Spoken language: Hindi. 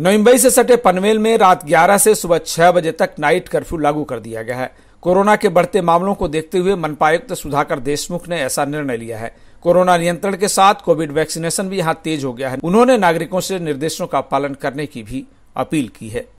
नवम्बई से सटे पनवेल में रात 11 से सुबह 6 बजे तक नाइट कर्फ्यू लागू कर दिया गया है कोरोना के बढ़ते मामलों को देखते हुए मनपायुक्त सुधाकर देशमुख ने ऐसा निर्णय लिया है कोरोना नियंत्रण के साथ कोविड वैक्सीनेशन भी यहाँ तेज हो गया है उन्होंने नागरिकों से निर्देशों का पालन करने की भी अपील की है